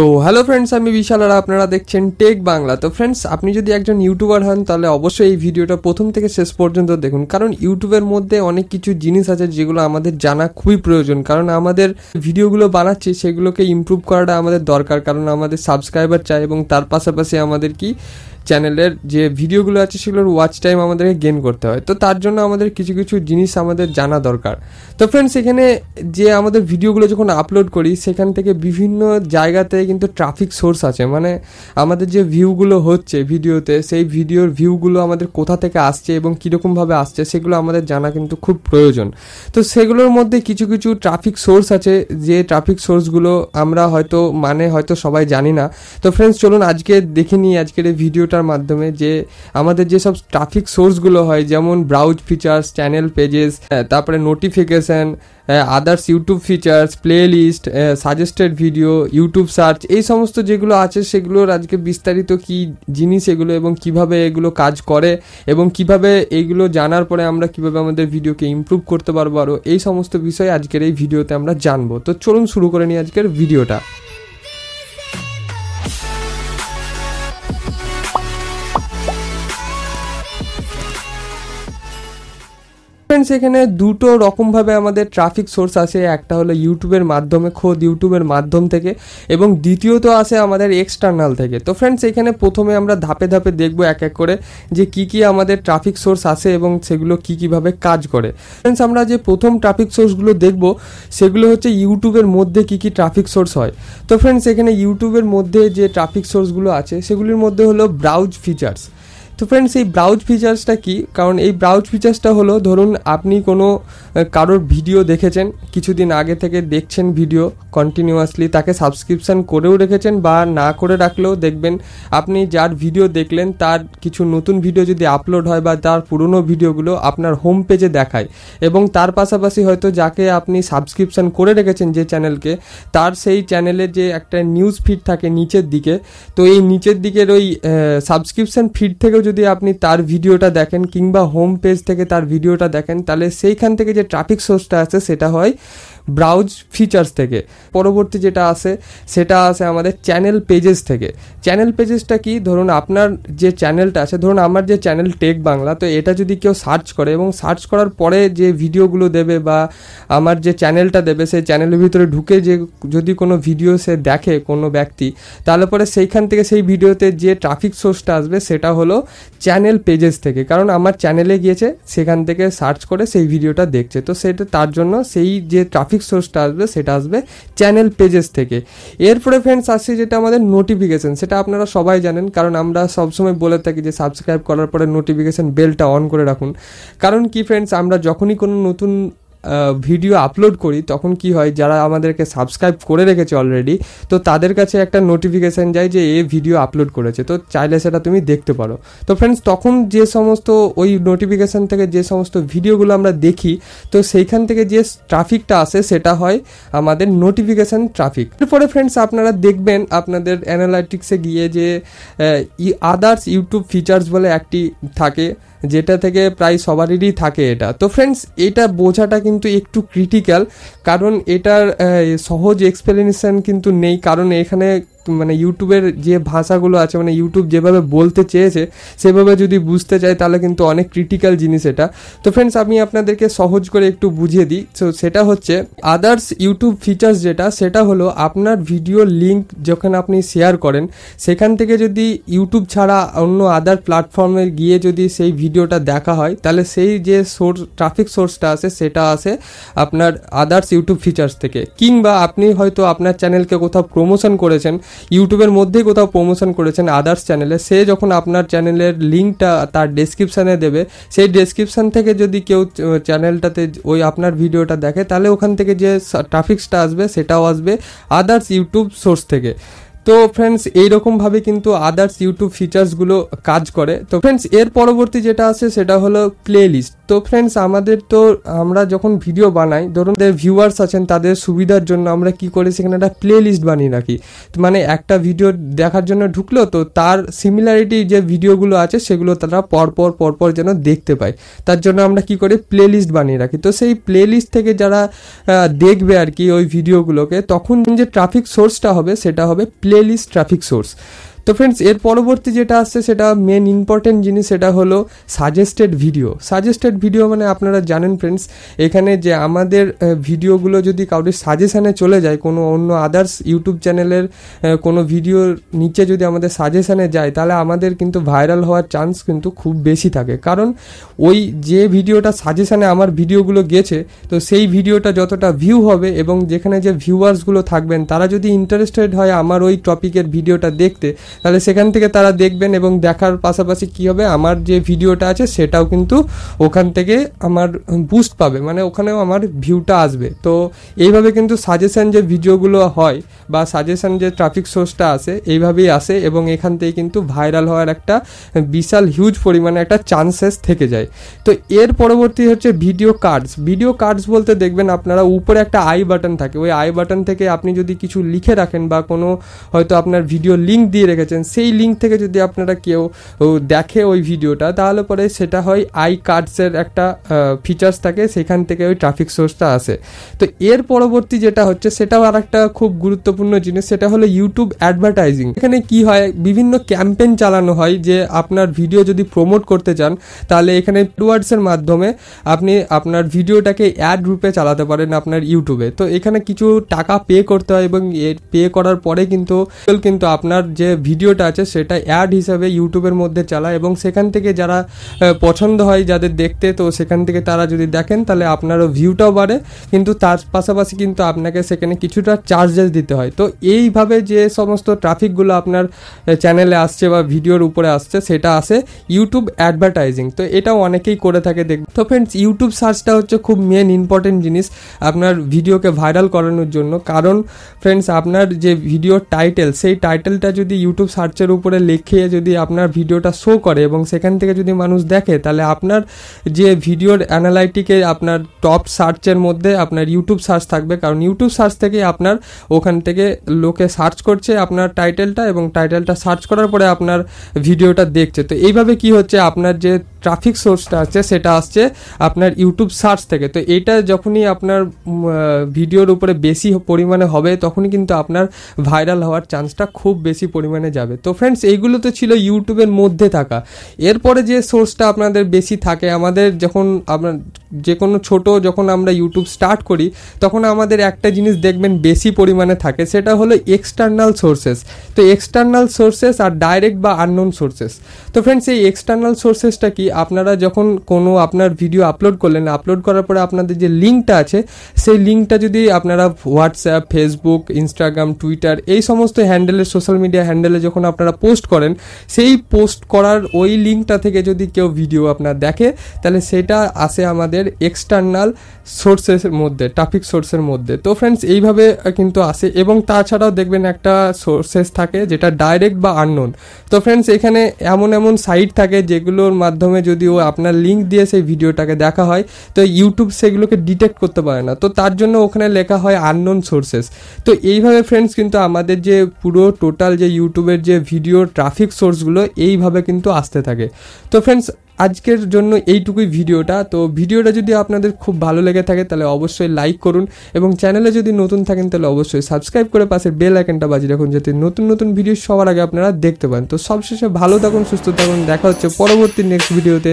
তো hello friends আমি বিশাল আর আপনারা দেখছেন টেক বাংলা তো ফ্রেন্ডস আপনি যদি একজন ইউটিউবার হন তাহলে অবশ্যই এই ভিডিওটা প্রথম থেকে শেষ পর্যন্ত দেখুন কারণ ইউটিউবের মধ্যে অনেক কিছু জিনিস আছে যেগুলো আমাদের জানা খুবই প্রয়োজন কারণ আমাদের ভিডিওগুলো বানাচ্ছি সেগুলোকে ইম্প্রুভ করাটা আমাদের দরকার কারণ আমাদের সাবস্ক্রাইবার চাই এবং তার পাশাপাশি আমাদের কি চ্যানেলের যে ভিডিওগুলো আছে সেগুলোর ওয়াচ টাইম আমাদেরকে গেন করতে হয় তো তার জন্য আমাদের কিছু কিছু জিনিস আমাদের জানা দরকার তো ফ্রেন্ডস এখানে যে আমাদের ভিডিওগুলো যখন আপলোড করি সেখান থেকে বিভিন্ন জায়গাতে কিন্তু ট্রাফিক সোর্স আছে মানে আমাদের যে ভিউগুলো হচ্ছে ভিডিওতে সেই ভিডিওর ভিউগুলো আমাদের কোথা থেকে আসছে এবং কীরকমভাবে আসছে সেগুলো আমাদের জানা কিন্তু খুব প্রয়োজন তো সেগুলোর মধ্যে কিছু কিছু ট্রাফিক সোর্স আছে যে ট্রাফিক সোর্সগুলো আমরা হয়তো মানে হয়তো সবাই জানি না তো ফ্রেন্ডস চলুন আজকে দেখে নিই আজকের এই ভিডিওটা ব্যবস্থার মাধ্যমে যে আমাদের যেসব ট্রাফিক সোর্সগুলো হয় যেমন ব্রাউজ ফিচার্স চ্যানেল পেজেস তারপরে notification others YouTube features playlist suggested video YouTube search এই সমস্ত যেগুলো আছে সেগুলোর আজকে বিস্তারিত কি জিনিস এগুলো এবং কিভাবে এগুলো কাজ করে এবং কিভাবে এগুলো জানার পরে আমরা কিভাবে আমাদের ভিডিওকে ইমপ্রুভ করতে পারবো আরও এই সমস্ত বিষয় আজকের এই ভিডিওতে আমরা জানবো তো চলুন শুরু করে নিই আজকের ভিডিওটা ফ্রেন্ডস এখানে দুটো রকমভাবে আমাদের ট্রাফিক সোর্স আছে একটা হলো ইউটিউবের মাধ্যমে খোদ ইউটিউবের মাধ্যম থেকে এবং দ্বিতীয়ত আছে আমাদের এক্সটার্নাল থেকে তো ফ্রেন্ডস এখানে প্রথমে আমরা ধাপে ধাপে দেখব এক এক করে যে কি কি আমাদের ট্রাফিক সোর্স আছে এবং সেগুলো কি কিভাবে কাজ করে ফ্রেন্ডস আমরা যে প্রথম ট্রাফিক সোর্সগুলো দেখব সেগুলো হচ্ছে ইউটিউবের মধ্যে কি কি ট্রাফিক সোর্স হয় তো ফ্রেন্ডস এখানে ইউটিউবের মধ্যে যে ট্রাফিক সোর্সগুলো আছে সেগুলির মধ্যে হলো ব্রাউজ ফিচার্স তো ফ্রেন্ডস এই ব্রাউজ ফিচার্সটা কি কারণ এই ব্রাউজ ফিচার্সটা হলো ধরুন আপনি কোনো কারোর ভিডিও দেখেছেন কিছুদিন আগে থেকে দেখছেন ভিডিও কন্টিনিউয়াসলি তাকে সাবস্ক্রিপশান করেও রেখেছেন বা না করে রাখলেও দেখবেন আপনি যার ভিডিও দেখলেন তার কিছু নতুন ভিডিও যদি আপলোড হয় বা তার পুরনো ভিডিওগুলো আপনার হোম পেজে দেখায় এবং তার পাশাপাশি হয়তো যাকে আপনি সাবস্ক্রিপশান করে রেখেছেন যে চ্যানেলকে তার সেই চ্যানেলে যে একটা নিউজ ফিড থাকে নিচের দিকে তো এই নিচের দিকের ওই সাবস্ক্রিপশান ফিড থেকেও যদি আপনি তার ভিডিওটা দেখেন কিংবা হোম পেজ থেকে তার ভিডিওটা দেখেন তাহলে সেইখান থেকে যে ট্রাফিক সোর্সটা আছে সেটা হয় ব্রাউজ ফিচার্স থেকে পরবর্তী যেটা আছে সেটা আছে আমাদের চ্যানেল পেজেস থেকে চ্যানেল পেজেসটা কি ধরুন আপনার যে চ্যানেলটা আছে ধরুন আমার যে চ্যানেল টেক বাংলা তো এটা যদি কেউ সার্চ করে এবং সার্চ করার পরে যে ভিডিওগুলো দেবে বা আমার যে চ্যানেলটা দেবে সেই চ্যানেলের ভিতরে ঢুকে যে যদি কোনো ভিডিও সে দেখে কোনো ব্যক্তি তাহলে পরে সেইখান থেকে সেই ভিডিওতে যে ট্রাফিক সোর্সটা আসবে সেটা হলো চ্যানেল পেজেস থেকে কারণ আমার চ্যানেলে গিয়েছে সেখান থেকে সার্চ করে সেই ভিডিওটা দেখছে তো সেটা তার জন্য সেই যে ট্রাফিক সঠিক সোর্সটা আসবে সেটা আসবে চ্যানেল পেজেস থেকে এরপরে ফ্রেন্ডস আসছে যেটা আমাদের নোটিফিকেশান সেটা আপনারা সবাই জানেন কারণ আমরা সবসময় বলে থাকি যে সাবস্ক্রাইব করার পরে নোটিফিকেশান বেলটা অন করে রাখুন কারণ কি ফ্রেন্ডস আমরা যখনই কোনো নতুন ভিডিও আপলোড করি তখন কি হয় যারা আমাদেরকে সাবস্ক্রাইব করে রেখেছে অলরেডি তো তাদের কাছে একটা নোটিফিকেশান যায় যে এ ভিডিও আপলোড করেছে তো চাইলে সেটা তুমি দেখতে পারো তো ফ্রেন্ডস তখন যে সমস্ত ওই নোটিফিকেশান থেকে যে সমস্ত ভিডিওগুলো আমরা দেখি তো সেইখান থেকে যে ট্রাফিকটা আসে সেটা হয় আমাদের নোটিফিকেশান ট্রাফিক এরপরে ফ্রেন্ডস আপনারা দেখবেন আপনাদের অ্যানালাইটিক্সে গিয়ে যে আদার্স ইউটিউব ফিচার্স বলে একটি থাকে যেটা থেকে প্রায় সবারই থাকে এটা তো ফ্রেন্ডস এটা বোঝাটা কিন্তু একটু ক্রিটিক্যাল কারণ এটার সহজ এক্সপ্লেনেশন কিন্তু নেই কারণ এখানে মানে ইউটিউবের যে ভাষাগুলো আছে মানে ইউটিউব যেভাবে বলতে চেয়েছে সেভাবে যদি বুঝতে চাই তাহলে কিন্তু অনেক ক্রিটিক্যাল জিনিস এটা তো ফ্রেন্ডস আমি আপনাদেরকে সহজ করে একটু বুঝিয়ে দিই তো সেটা হচ্ছে আদার্স ইউটিউব ফিচার্স যেটা সেটা হলো আপনার ভিডিও লিঙ্ক যখন আপনি শেয়ার করেন সেখান থেকে যদি ইউটিউব ছাড়া অন্য আদার প্ল্যাটফর্মে গিয়ে যদি সেই ভিডিওটা দেখা হয় তাহলে সেই যে সোর্স ট্রাফিক সোর্সটা আছে সেটা আছে আপনার আদার্স ইউটিউব ফিচার্স থেকে কিংবা আপনি হয়তো আপনার চ্যানেলকে কোথাও প্রমোশন করেছেন ইউটিউবের মধ্যেই কোথাও প্রমোশন করেছেন আদার্স চ্যানেলে সে যখন আপনার চ্যানেলের লিঙ্কটা তার ডেসক্রিপশানে দেবে সেই ডেসক্রিপশান থেকে যদি কেউ চ্যানেলটাতে ওই আপনার ভিডিওটা দেখে তাহলে ওখান থেকে যে ট্রাফিক্সটা আসবে সেটাও আসবে আদার্স ইউটিউব সোর্স থেকে তো ফ্রেন্ডস এইরকমভাবে কিন্তু আদার্স ইউটিউব ফিচার্সগুলো কাজ করে তো ফ্রেন্ডস এর পরবর্তী যেটা আছে সেটা হলো প্লে লিস্ট তো ফ্রেন্ডস আমাদের তো আমরা যখন ভিডিও বানাই ধরুন ভিউয়ার্স আছেন তাদের সুবিধার জন্য আমরা কি করে সেখানে একটা প্লে লিস্ট বানিয়ে রাখি মানে একটা ভিডিও দেখার জন্য ঢুকলো তো তার সিমিলারিটি যে ভিডিওগুলো আছে সেগুলো তারা পরপর পরপর যেন দেখতে পায় তার জন্য আমরা কি করি প্লে লিস্ট বানিয়ে রাখি তো সেই প্লে লিস্ট থেকে যারা দেখবে আর কি ওই ভিডিওগুলোকে তখন যে ট্রাফিক সোর্সটা হবে সেটা হবে প্লে playlist traffic source তো ফ্রেন্ডস এর পরবর্তী যেটা আসছে সেটা মেন ইম্পর্টেন্ট জিনিস সেটা হলো সাজেস্টেড ভিডিও সাজেস্টেড ভিডিও মানে আপনারা জানেন ফ্রেন্ডস এখানে যে আমাদের ভিডিওগুলো যদি কাউরির সাজেশানে চলে যায় কোনো অন্য আদার্স ইউটিউব চ্যানেলের কোনো ভিডিওর নিচে যদি আমাদের সাজেশানে যায় তাহলে আমাদের কিন্তু ভাইরাল হওয়ার চান্স কিন্তু খুব বেশি থাকে কারণ ওই যে ভিডিওটা সাজেশানে আমার ভিডিওগুলো গেছে তো সেই ভিডিওটা যতটা ভিউ হবে এবং যেখানে যে ভিউয়ার্সগুলো থাকবেন তারা যদি ইন্টারেস্টেড হয় আমার ওই টপিকের ভিডিওটা দেখতে তাহলে সেখান থেকে তারা দেখবেন এবং দেখার পাশাপাশি কি হবে আমার যে ভিডিওটা আছে সেটাও কিন্তু ওখান থেকে আমার বুস্ট পাবে মানে ওখানেও আমার ভিউটা আসবে তো এইভাবে কিন্তু সাজেশন যে ভিডিওগুলো হয় বা সাজেশন যে ট্রাফিক সোর্সটা আসে এইভাবেই আসে এবং এখান থেকে কিন্তু ভাইরাল হওয়ার একটা বিশাল হিউজ পরিমাণে একটা চান্সেস থেকে যায় তো এর পরবর্তী হচ্ছে ভিডিও কার্ডস ভিডিও কার্ডস বলতে দেখবেন আপনারা উপরে একটা আই বাটন থাকে ওই আই বাটন থেকে আপনি যদি কিছু লিখে রাখেন বা কোনো হয়তো আপনার ভিডিও লিঙ্ক দিয়ে রেখেছেন রেখেছেন সেই লিঙ্ক থেকে যদি আপনারা কেউ দেখে ওই ভিডিওটা তাহলে পরে সেটা হয় আই কার্ডসের একটা ফিচার্স থাকে সেখান থেকে ওই ট্রাফিক সোর্সটা আসে তো এর পরবর্তী যেটা হচ্ছে সেটাও আর একটা খুব গুরুত্বপূর্ণ জিনিস সেটা হলো ইউটিউব অ্যাডভার্টাইজিং এখানে কি হয় বিভিন্ন ক্যাম্পেন চালানো হয় যে আপনার ভিডিও যদি প্রমোট করতে চান তাহলে এখানে টুয়ার্ডসের মাধ্যমে আপনি আপনার ভিডিওটাকে অ্যাড রূপে চালাতে পারেন আপনার ইউটিউবে তো এখানে কিছু টাকা পে করতে হয় এবং পে করার পরে কিন্তু কিন্তু আপনার যে ভিডিওটা আছে সেটা অ্যাড হিসাবে ইউটিউবের মধ্যে চালায় এবং সেখান থেকে যারা পছন্দ হয় যাদের দেখতে তো সেখান থেকে তারা যদি দেখেন তাহলে আপনারও ভিউটাও বাড়ে কিন্তু তার পাশাপাশি কিন্তু আপনাকে সেখানে কিছুটা চার্জেস দিতে হয় তো এইভাবে যে সমস্ত ট্রাফিকগুলো আপনার চ্যানেলে আসছে বা ভিডিওর উপরে আসছে সেটা আসে ইউটিউব অ্যাডভার্টাইজিং তো এটাও অনেকেই করে থাকে দেখ তো ফ্রেন্ডস ইউটিউব সার্চটা হচ্ছে খুব মেন ইম্পর্টেন্ট জিনিস আপনার ভিডিওকে ভাইরাল করানোর জন্য কারণ ফ্রেন্ডস আপনার যে ভিডিওর টাইটেল সেই টাইটেলটা যদি ইউটিউব ইউটিউব সার্চের উপরে লিখে যদি আপনার ভিডিওটা শো করে এবং সেখান থেকে যদি মানুষ দেখে তাহলে আপনার যে ভিডিওর অ্যানালাইটিকে আপনার টপ সার্চের মধ্যে আপনার ইউটিউব সার্চ থাকবে কারণ ইউটিউব সার্চ থেকে আপনার ওখান থেকে লোকে সার্চ করছে আপনার টাইটেলটা এবং টাইটেলটা সার্চ করার পরে আপনার ভিডিওটা দেখছে তো এইভাবে কি হচ্ছে আপনার যে ট্রাফিক সোর্সটা আছে সেটা আসছে আপনার ইউটিউব সার্চ থেকে তো এটা যখনই আপনার ভিডিওর উপরে বেশি পরিমাণে হবে তখনই কিন্তু আপনার ভাইরাল হওয়ার চান্সটা খুব বেশি পরিমাণে যাবে তো ফ্রেন্ডস এইগুলো তো ছিল ইউটিউবের মধ্যে থাকা এরপরে যে সোর্সটা আপনাদের বেশি থাকে আমাদের যখন আপনার যে কোনো ছোটো যখন আমরা ইউটিউব স্টার্ট করি তখন আমাদের একটা জিনিস দেখবেন বেশি পরিমাণে থাকে সেটা হলো এক্সটার্নাল সোর্সেস তো এক্সটার্নাল সোর্সেস আর ডাইরেক্ট বা আননোন সোর্সেস তো ফ্রেন্ডস এই এক্সটার্নাল সোর্সেসটা কি আপনারা যখন কোনো আপনার ভিডিও আপলোড করলেন আপলোড করার পরে আপনাদের যে লিঙ্কটা আছে সেই লিঙ্কটা যদি আপনারা হোয়াটসঅ্যাপ ফেসবুক ইনস্টাগ্রাম টুইটার এই সমস্ত হ্যান্ডেলে সোশ্যাল মিডিয়া হ্যান্ডেলে যখন আপনারা পোস্ট করেন সেই পোস্ট করার ওই লিঙ্কটা থেকে যদি কেউ ভিডিও আপনার দেখে তাহলে সেটা আসে আমাদের আমাদের এক্সটার্নাল সোর্সেসের মধ্যে ট্রাফিক সোর্সের মধ্যে তো ফ্রেন্ডস এইভাবে কিন্তু আসে এবং তাছাড়াও দেখবেন একটা সোর্সেস থাকে যেটা ডাইরেক্ট বা আননোন তো ফ্রেন্ডস এখানে এমন এমন সাইট থাকে যেগুলোর মাধ্যমে যদি ও আপনার লিঙ্ক দিয়ে সেই ভিডিওটাকে দেখা হয় তো ইউটিউব সেগুলোকে ডিটেক্ট করতে পারে না তো তার জন্য ওখানে লেখা হয় আননোন সোর্সেস তো এইভাবে ফ্রেন্ডস কিন্তু আমাদের যে পুরো টোটাল যে ইউটিউবের যে ভিডিও ট্রাফিক সোর্সগুলো এইভাবে কিন্তু আসতে থাকে তো ফ্রেন্ডস আজকের জন্য এইটুকুই ভিডিওটা তো ভিডিওটা ভিডিওটা যদি আপনাদের খুব ভালো লেগে থাকে তাহলে অবশ্যই লাইক করুন এবং চ্যানেলে যদি নতুন থাকেন তাহলে অবশ্যই সাবস্ক্রাইব করে পাশের বেল আইকনটা বাজিয়ে রাখুন যাতে নতুন নতুন ভিডিও সবার আগে আপনারা দেখতে পান তো সবশেষে ভালো থাকুন সুস্থ থাকুন দেখা হচ্ছে পরবর্তী নেক্সট ভিডিওতে